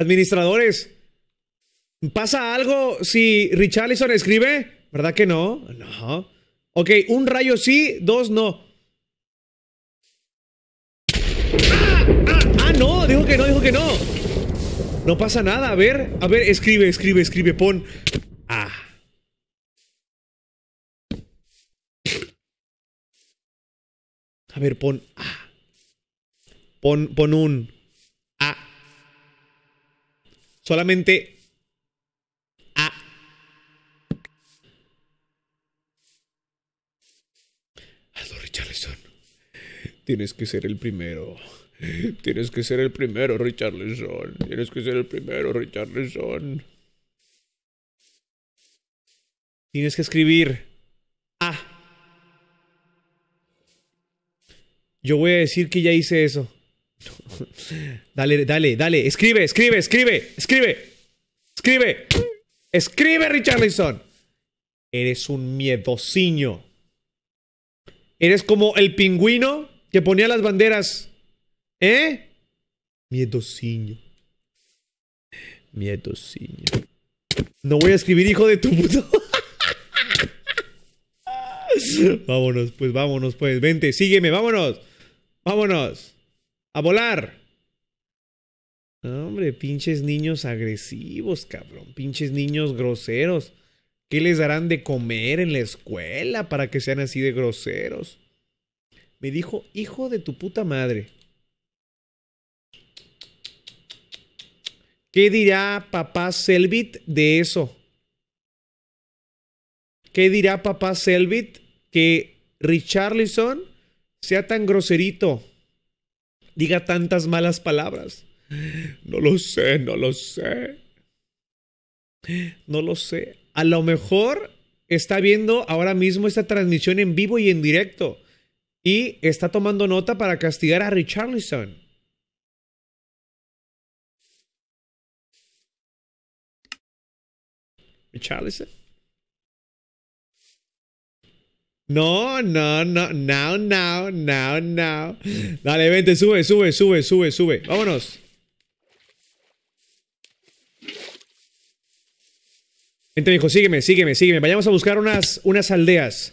Administradores, ¿pasa algo si Richarlison escribe? ¿Verdad que no? No. Ok, un rayo sí, dos no. ¡Ah! ¡Ah! ¡Ah! no! Dijo que no, dijo que no. No pasa nada. A ver, a ver, escribe, escribe, escribe, pon. Ah. A ver, pon. Ah. Pon, pon un solamente a... Hazlo, Richarlison. Tienes que ser el primero. Tienes que ser el primero, Richardson. Tienes que ser el primero, Richardson. Tienes que escribir A. Yo voy a decir que ya hice eso. Dale, dale, dale. Escribe, escribe, escribe, escribe. Escribe. Escribe, Richardson. Eres un miedosiño. Eres como el pingüino que ponía las banderas. ¿Eh? Miedocinho. Miedocinho. No voy a escribir, hijo de tu puto. vámonos, pues, vámonos, pues. Vente, sígueme, vámonos. Vámonos a volar. Hombre, pinches niños agresivos, cabrón. Pinches niños groseros. ¿Qué les darán de comer en la escuela para que sean así de groseros? Me dijo, hijo de tu puta madre. ¿Qué dirá papá Selvit de eso? ¿Qué dirá papá Selvit que Richarlison sea tan groserito? diga tantas malas palabras? No lo sé, no lo sé. No lo sé. A lo mejor está viendo ahora mismo esta transmisión en vivo y en directo y está tomando nota para castigar a Richarlison. Richarlison. No, no, no, no, no, no, no. Dale, vente, sube, sube, sube, sube, sube. Vámonos. Vente, hijo, sígueme, sígueme, sígueme. Vayamos a buscar unas, unas aldeas.